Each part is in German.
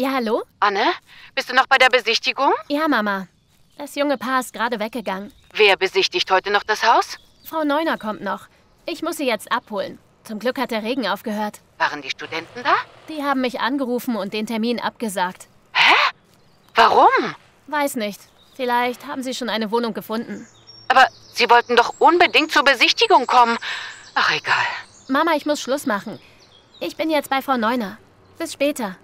Ja, hallo? Anne, bist du noch bei der Besichtigung? Ja, Mama. Das junge Paar ist gerade weggegangen. Wer besichtigt heute noch das Haus? Frau Neuner kommt noch. Ich muss sie jetzt abholen. Zum Glück hat der Regen aufgehört. Waren die Studenten da? Die haben mich angerufen und den Termin abgesagt. Hä? Warum? Weiß nicht. Vielleicht haben sie schon eine Wohnung gefunden. Aber sie wollten doch unbedingt zur Besichtigung kommen. Ach, egal. Mama, ich muss Schluss machen. Ich bin jetzt bei Frau Neuner. Bis später.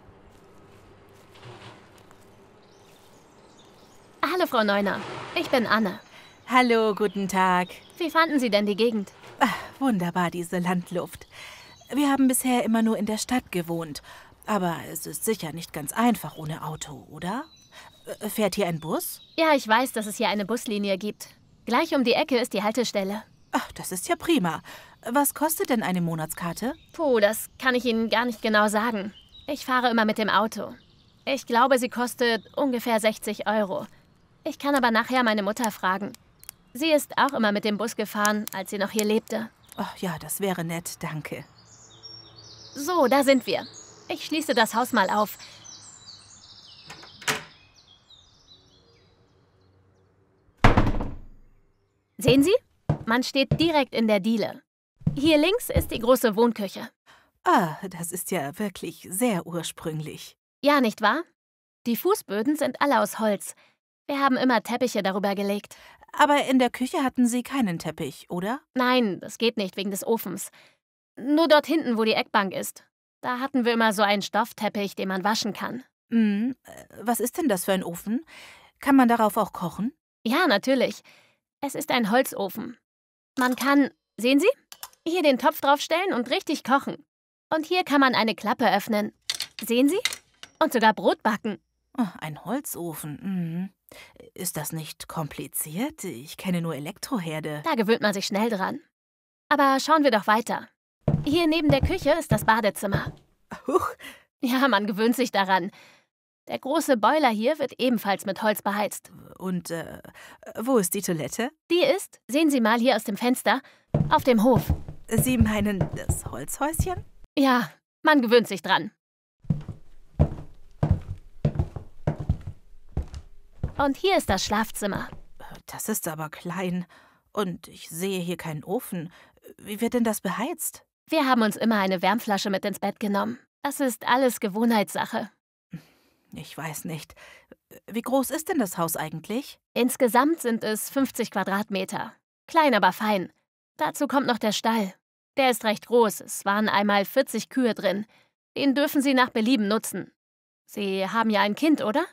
Hallo, Frau Neuner. Ich bin Anne. Hallo, guten Tag. Wie fanden Sie denn die Gegend? Ach, wunderbar, diese Landluft. Wir haben bisher immer nur in der Stadt gewohnt. Aber es ist sicher nicht ganz einfach ohne Auto, oder? Äh, fährt hier ein Bus? Ja, ich weiß, dass es hier eine Buslinie gibt. Gleich um die Ecke ist die Haltestelle. Ach, das ist ja prima. Was kostet denn eine Monatskarte? Puh, das kann ich Ihnen gar nicht genau sagen. Ich fahre immer mit dem Auto. Ich glaube, sie kostet ungefähr 60 Euro. Ich kann aber nachher meine Mutter fragen. Sie ist auch immer mit dem Bus gefahren, als sie noch hier lebte. Oh ja, das wäre nett, danke. So, da sind wir. Ich schließe das Haus mal auf. Sehen Sie? Man steht direkt in der Diele. Hier links ist die große Wohnküche. Ah, das ist ja wirklich sehr ursprünglich. Ja, nicht wahr? Die Fußböden sind alle aus Holz. Wir haben immer Teppiche darüber gelegt. Aber in der Küche hatten Sie keinen Teppich, oder? Nein, das geht nicht wegen des Ofens. Nur dort hinten, wo die Eckbank ist. Da hatten wir immer so einen Stoffteppich, den man waschen kann. Hm, äh, was ist denn das für ein Ofen? Kann man darauf auch kochen? Ja, natürlich. Es ist ein Holzofen. Man kann, sehen Sie? Hier den Topf draufstellen und richtig kochen. Und hier kann man eine Klappe öffnen. Sehen Sie? Und sogar Brot backen. Ah, ein Holzofen. Mhm. Ist das nicht kompliziert? Ich kenne nur Elektroherde. Da gewöhnt man sich schnell dran. Aber schauen wir doch weiter. Hier neben der Küche ist das Badezimmer. Huch. Ja, man gewöhnt sich daran. Der große Boiler hier wird ebenfalls mit Holz beheizt. Und äh, wo ist die Toilette? Die ist, sehen Sie mal hier aus dem Fenster, auf dem Hof. Sie meinen das Holzhäuschen? Ja, man gewöhnt sich dran. Und hier ist das Schlafzimmer. Das ist aber klein. Und ich sehe hier keinen Ofen. Wie wird denn das beheizt? Wir haben uns immer eine Wärmflasche mit ins Bett genommen. Das ist alles Gewohnheitssache. Ich weiß nicht. Wie groß ist denn das Haus eigentlich? Insgesamt sind es 50 Quadratmeter. Klein, aber fein. Dazu kommt noch der Stall. Der ist recht groß. Es waren einmal 40 Kühe drin. Den dürfen Sie nach Belieben nutzen. Sie haben ja ein Kind, oder?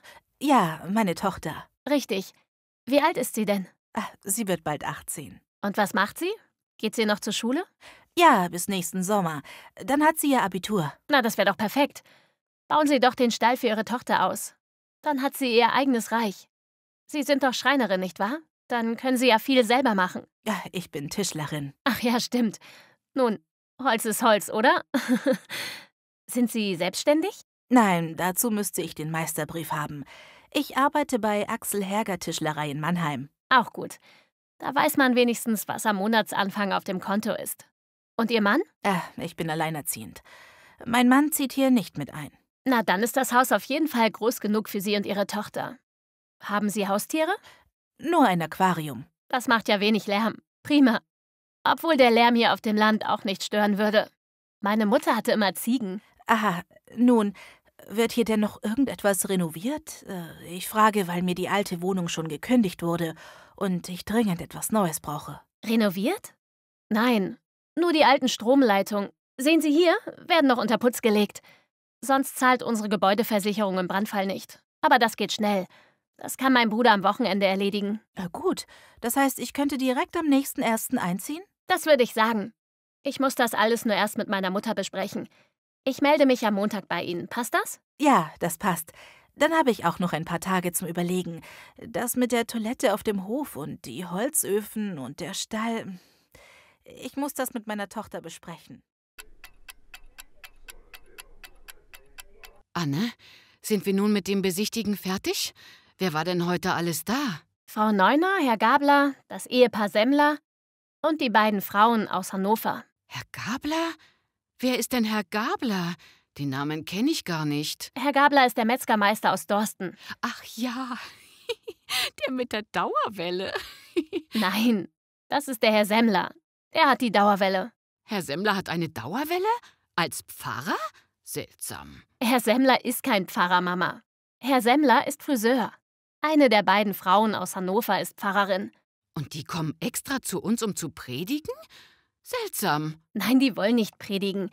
Ja, meine Tochter. Richtig. Wie alt ist sie denn? Ah, sie wird bald 18. Und was macht sie? Geht sie noch zur Schule? Ja, bis nächsten Sommer. Dann hat sie ihr Abitur. Na, das wäre doch perfekt. Bauen Sie doch den Stall für Ihre Tochter aus. Dann hat sie ihr eigenes Reich. Sie sind doch Schreinerin, nicht wahr? Dann können Sie ja viel selber machen. Ja, ich bin Tischlerin. Ach ja, stimmt. Nun, Holz ist Holz, oder? sind Sie selbstständig? Nein, dazu müsste ich den Meisterbrief haben. Ich arbeite bei Axel Herger Tischlerei in Mannheim. Auch gut. Da weiß man wenigstens, was am Monatsanfang auf dem Konto ist. Und Ihr Mann? Äh, ich bin alleinerziehend. Mein Mann zieht hier nicht mit ein. Na, dann ist das Haus auf jeden Fall groß genug für Sie und Ihre Tochter. Haben Sie Haustiere? Nur ein Aquarium. Das macht ja wenig Lärm. Prima. Obwohl der Lärm hier auf dem Land auch nicht stören würde. Meine Mutter hatte immer Ziegen. Aha, nun, wird hier denn noch irgendetwas renoviert? Äh, ich frage, weil mir die alte Wohnung schon gekündigt wurde und ich dringend etwas Neues brauche. Renoviert? Nein, nur die alten Stromleitungen. Sehen Sie hier, werden noch unter Putz gelegt. Sonst zahlt unsere Gebäudeversicherung im Brandfall nicht. Aber das geht schnell. Das kann mein Bruder am Wochenende erledigen. Äh, gut, das heißt, ich könnte direkt am nächsten ersten einziehen? Das würde ich sagen. Ich muss das alles nur erst mit meiner Mutter besprechen. Ich melde mich am Montag bei Ihnen. Passt das? Ja, das passt. Dann habe ich auch noch ein paar Tage zum Überlegen. Das mit der Toilette auf dem Hof und die Holzöfen und der Stall. Ich muss das mit meiner Tochter besprechen. Anne, sind wir nun mit dem Besichtigen fertig? Wer war denn heute alles da? Frau Neuner, Herr Gabler, das Ehepaar Semmler und die beiden Frauen aus Hannover. Herr Gabler? Wer ist denn Herr Gabler? Den Namen kenne ich gar nicht. Herr Gabler ist der Metzgermeister aus Dorsten. Ach ja, der mit der Dauerwelle. Nein, das ist der Herr Semmler. Der hat die Dauerwelle. Herr Semmler hat eine Dauerwelle? Als Pfarrer? Seltsam. Herr Semmler ist kein Pfarrer, Mama. Herr Semmler ist Friseur. Eine der beiden Frauen aus Hannover ist Pfarrerin. Und die kommen extra zu uns, um zu predigen? Seltsam. Nein, die wollen nicht predigen.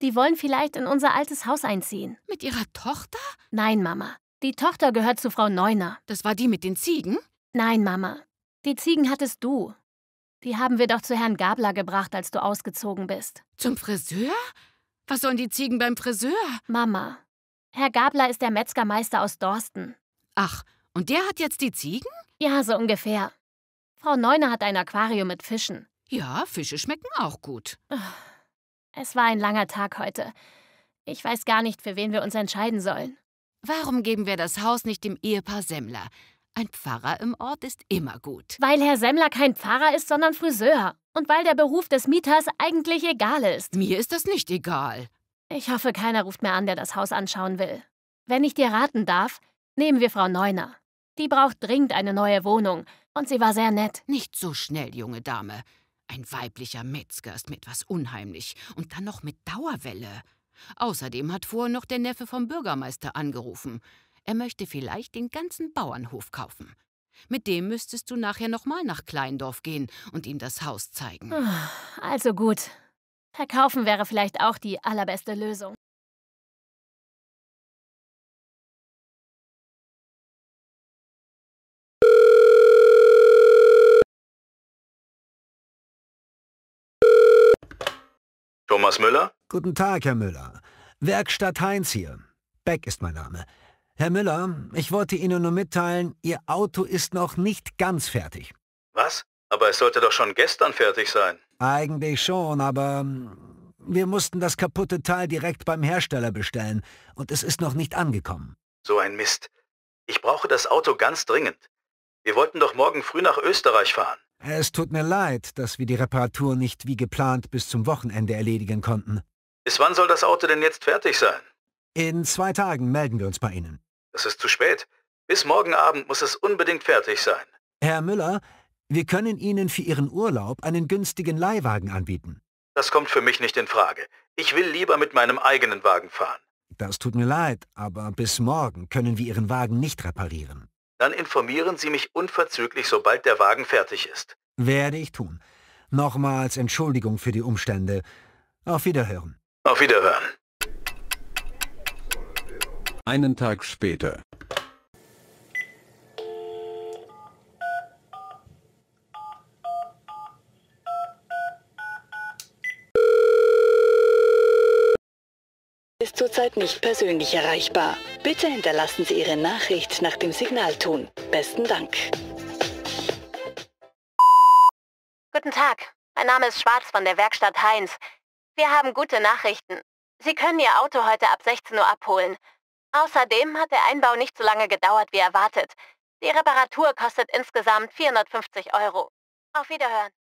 Die wollen vielleicht in unser altes Haus einziehen. Mit ihrer Tochter? Nein, Mama. Die Tochter gehört zu Frau Neuner. Das war die mit den Ziegen? Nein, Mama. Die Ziegen hattest du. Die haben wir doch zu Herrn Gabler gebracht, als du ausgezogen bist. Zum Friseur? Was sollen die Ziegen beim Friseur? Mama, Herr Gabler ist der Metzgermeister aus Dorsten. Ach, und der hat jetzt die Ziegen? Ja, so ungefähr. Frau Neuner hat ein Aquarium mit Fischen. Ja, Fische schmecken auch gut. Es war ein langer Tag heute. Ich weiß gar nicht, für wen wir uns entscheiden sollen. Warum geben wir das Haus nicht dem Ehepaar Semmler? Ein Pfarrer im Ort ist immer gut. Weil Herr Semmler kein Pfarrer ist, sondern Friseur. Und weil der Beruf des Mieters eigentlich egal ist. Mir ist das nicht egal. Ich hoffe, keiner ruft mehr an, der das Haus anschauen will. Wenn ich dir raten darf, nehmen wir Frau Neuner. Die braucht dringend eine neue Wohnung. Und sie war sehr nett. Nicht so schnell, junge Dame. Ein weiblicher Metzger ist mir etwas unheimlich. Und dann noch mit Dauerwelle. Außerdem hat vorhin noch der Neffe vom Bürgermeister angerufen. Er möchte vielleicht den ganzen Bauernhof kaufen. Mit dem müsstest du nachher nochmal nach Kleindorf gehen und ihm das Haus zeigen. Ah, also gut. Verkaufen wäre vielleicht auch die allerbeste Lösung. Thomas Müller? Guten Tag, Herr Müller. Werkstatt Heinz hier. Beck ist mein Name. Herr Müller, ich wollte Ihnen nur mitteilen, Ihr Auto ist noch nicht ganz fertig. Was? Aber es sollte doch schon gestern fertig sein. Eigentlich schon, aber hm, wir mussten das kaputte Teil direkt beim Hersteller bestellen und es ist noch nicht angekommen. So ein Mist. Ich brauche das Auto ganz dringend. Wir wollten doch morgen früh nach Österreich fahren. Es tut mir leid, dass wir die Reparatur nicht wie geplant bis zum Wochenende erledigen konnten. Bis wann soll das Auto denn jetzt fertig sein? In zwei Tagen melden wir uns bei Ihnen. Das ist zu spät. Bis morgen Abend muss es unbedingt fertig sein. Herr Müller, wir können Ihnen für Ihren Urlaub einen günstigen Leihwagen anbieten. Das kommt für mich nicht in Frage. Ich will lieber mit meinem eigenen Wagen fahren. Das tut mir leid, aber bis morgen können wir Ihren Wagen nicht reparieren. Dann informieren Sie mich unverzüglich, sobald der Wagen fertig ist. Werde ich tun. Nochmals Entschuldigung für die Umstände. Auf Wiederhören. Auf Wiederhören. Einen Tag später. ist zurzeit nicht persönlich erreichbar. Bitte hinterlassen Sie Ihre Nachricht nach dem Signalton. Besten Dank. Guten Tag, mein Name ist Schwarz von der Werkstatt Heinz. Wir haben gute Nachrichten. Sie können Ihr Auto heute ab 16 Uhr abholen. Außerdem hat der Einbau nicht so lange gedauert wie erwartet. Die Reparatur kostet insgesamt 450 Euro. Auf Wiederhören.